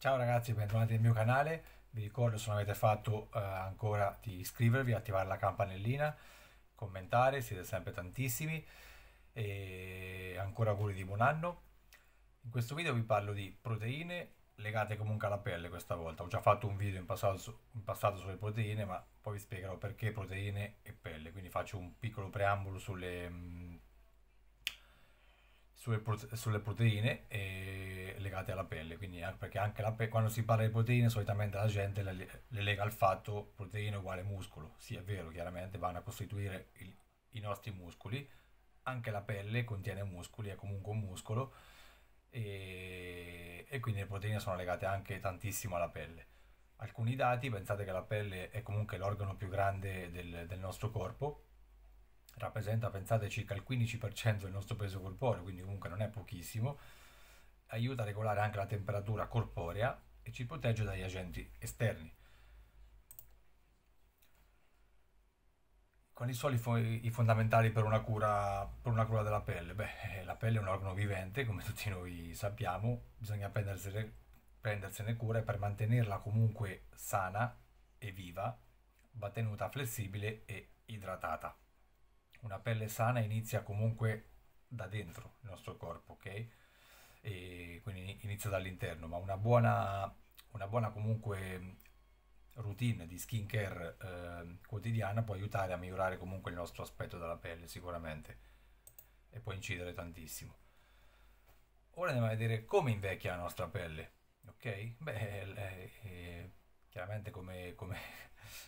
Ciao ragazzi, bentornati nel mio canale. Vi ricordo se non avete fatto eh, ancora di iscrivervi, attivare la campanellina, commentare, siete sempre tantissimi e ancora auguri di buon anno. In questo video vi parlo di proteine legate comunque alla pelle questa volta. Ho già fatto un video in passato, in passato sulle proteine, ma poi vi spiegherò perché proteine e pelle. Quindi faccio un piccolo preambolo sulle, mh, mm, sulle, prote sulle proteine e legate alla pelle, quindi eh, perché anche la pe- quando si parla di proteine solitamente la gente le, le lega al fatto proteine uguale muscolo, sì è vero chiaramente vanno a costituire il, i nostri muscoli, anche la pelle contiene muscoli, è comunque un muscolo e, e quindi le proteine sono legate anche tantissimo alla pelle. Alcuni dati, pensate che la pelle è comunque l'organo più grande del, del nostro corpo, rappresenta, pensate, circa il 15% del nostro peso corporeo, quindi comunque non è pochissimo aiuta a regolare anche la temperatura corporea e ci protegge dagli agenti esterni. Quali sono i fondamentali per una, cura, per una cura della pelle? Beh, eh, la pelle è un organo vivente, come tutti noi sappiamo, bisogna prendersene, prendersene cura e per mantenerla comunque sana e viva va tenuta flessibile e idratata. Una pelle sana inizia comunque da dentro il nostro corpo, ok? e quindi inizia dall'interno, ma una buona, una buona comunque routine di skincare eh, quotidiana può aiutare a migliorare comunque il nostro aspetto della pelle sicuramente e può incidere tantissimo. Ora andiamo a vedere come invecchia la nostra pelle, ok? Beh, eh, eh, chiaramente come, come,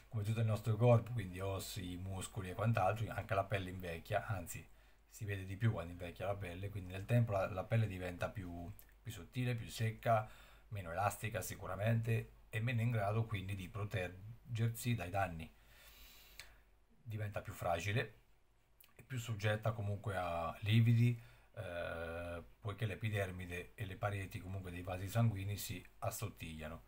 come tutto il nostro corpo, quindi ossi, muscoli e quant'altro, anche la pelle invecchia, anzi si vede di più quando invecchia la pelle, quindi nel tempo la, la pelle diventa più, più sottile, più secca, meno elastica sicuramente e meno in grado quindi di proteggersi dai danni. Diventa più fragile e più soggetta comunque a lividi, eh, poiché l'epidermide e le pareti comunque dei vasi sanguigni si assottigliano.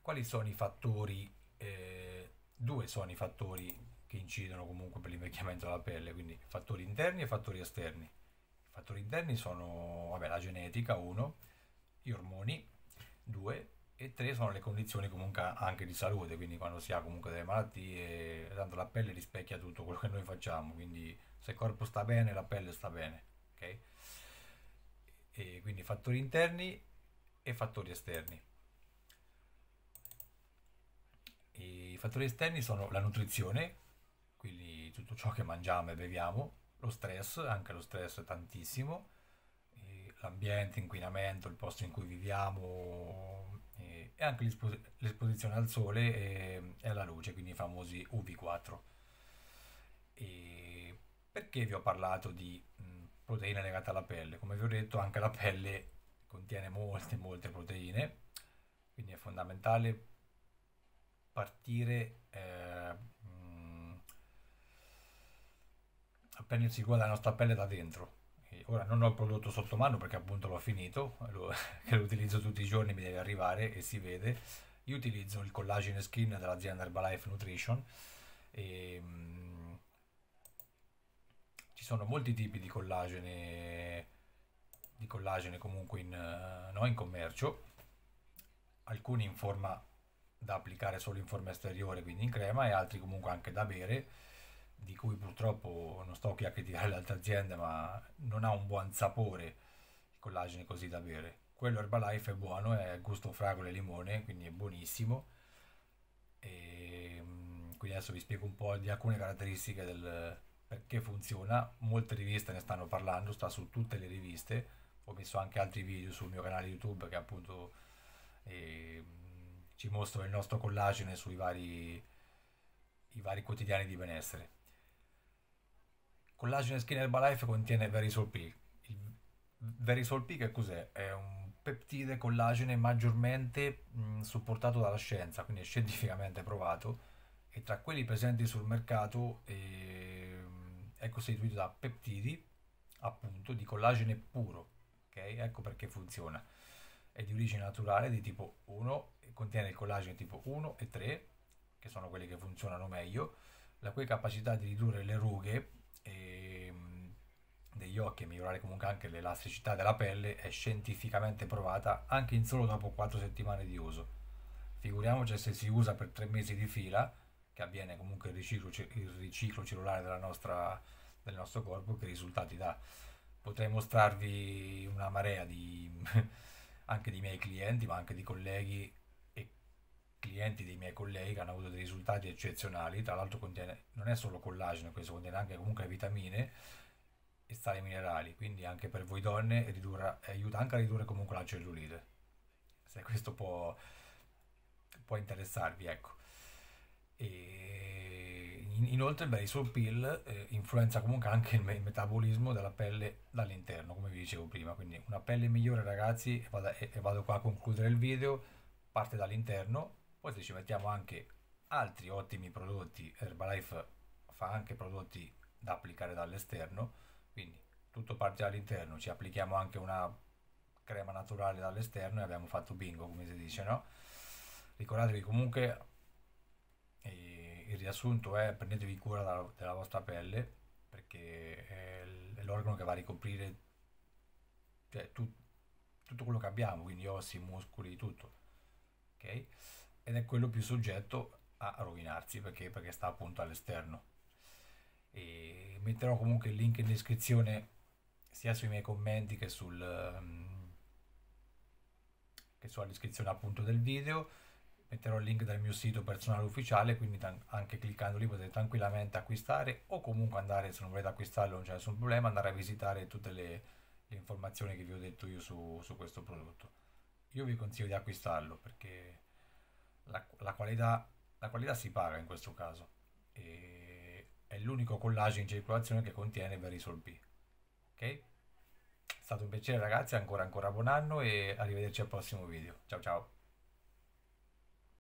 Quali sono i fattori? Eh, due sono i fattori che incidono comunque per l'invecchiamento della pelle, quindi fattori interni e fattori esterni. I fattori interni sono vabbè, la genetica, uno, gli ormoni, due, e tre sono le condizioni comunque anche di salute, quindi quando si ha comunque delle malattie, tanto la pelle rispecchia tutto quello che noi facciamo, quindi se il corpo sta bene la pelle sta bene, ok? E quindi fattori interni e fattori esterni. I fattori esterni sono la nutrizione, quindi tutto ciò che mangiamo e beviamo, lo stress, anche lo stress è tantissimo, l'ambiente, l'inquinamento, il posto in cui viviamo e anche l'espos- l'esposizione al sole e, e, alla luce, quindi i famosi UV4. E perché vi ho parlato di mh, proteine legate alla pelle? Come vi ho detto anche la pelle contiene molte molte proteine, quindi è fondamentale partire eh, appendersi qua la nostra pelle da dentro. ora non ho il prodotto sotto mano perché appunto l'ho finito, lo, che lo utilizzo tutti i giorni, mi deve arrivare e si vede. Io utilizzo il collagene skin dell'azienda Herbalife Nutrition. E, ehm, mh, ci sono molti tipi di collagene, di collagene comunque in, eh, no, in commercio, alcuni in forma da applicare solo in forma esteriore, quindi in crema, e altri comunque anche da bere di cui purtroppo non sto qui a criticare le altre aziende, ma non ha un buon sapore il collagene così da bere. Quello Herbalife è buono, è gusto fragole e limone, quindi è buonissimo. E ehm, quindi adesso vi spiego un po' di alcune caratteristiche del perché funziona. Molte riviste ne stanno parlando, sta su tutte le riviste. Ho messo anche altri video sul mio canale YouTube che appunto eh, ci mostro il nostro collagene sui vari, i vari quotidiani di benessere. Collagene Skin Herbalife contiene Verisol P. Il Verisol P che cos'è? È un peptide collagene maggiormente mh, supportato dalla scienza, quindi scientificamente provato, e tra quelli presenti sul mercato eh, è costituito da peptidi, appunto, di collagene puro. ok? Ecco perché funziona. È di origine naturale di tipo 1, contiene il collagene tipo 1 e 3, che sono quelli che funzionano meglio, la cui capacità di ridurre le rughe degli occhi e migliorare comunque anche l'elasticità della pelle è scientificamente provata anche in solo dopo 4 settimane di uso. Figuriamoci se si usa per 3 mesi di fila, che avviene comunque il riciclo, il riciclo cellulare nostra, del nostro corpo, che risultati dà. Potrei mostrarvi una marea di, anche dei miei clienti, ma anche di colleghi e clienti dei miei colleghi che hanno avuto dei risultati eccezionali. Tra l'altro contiene, non è solo collagene, questo contiene anche comunque vitamine e sali minerali, quindi anche per voi donne ridurre, aiuta anche a ridurre comunque la cellulite, se questo può, può interessarvi, ecco. E inoltre il Barisol Pill eh, influenza comunque anche il, me il, metabolismo della pelle dall'interno, come vi dicevo prima, quindi una pelle migliore ragazzi, e vado, e vado qua a concludere il video, parte dall'interno, poi se ci mettiamo anche altri ottimi prodotti, Herbalife fa anche prodotti da applicare dall'esterno, quindi tutto parte dall'interno, ci applichiamo anche una crema naturale dall'esterno e abbiamo fatto bingo, come si dice, no? Ricordatevi comunque eh, il riassunto è prendetevi cura della, vostra pelle perché è l'organo che va a ricoprire cioè, tu, tutto quello che abbiamo, quindi ossi, muscoli, tutto, ok? Ed è quello più soggetto a rovinarsi perché, perché sta appunto all'esterno metterò comunque il link in descrizione sia sui miei commenti che sul ehm, che sulla descrizione appunto del video metterò il link dal mio sito personale ufficiale quindi anche cliccando lì potete tranquillamente acquistare o comunque andare se non volete acquistarlo non c'è nessun problema andare a visitare tutte le, le informazioni che vi ho detto io su, su, questo prodotto io vi consiglio di acquistarlo perché la, la, qualità, la qualità si paga in questo caso e è l'unico collage in circolazione che contiene Verisol B. Ok? È stato un piacere ragazzi, ancora ancora buon anno e arrivederci al prossimo video. Ciao ciao!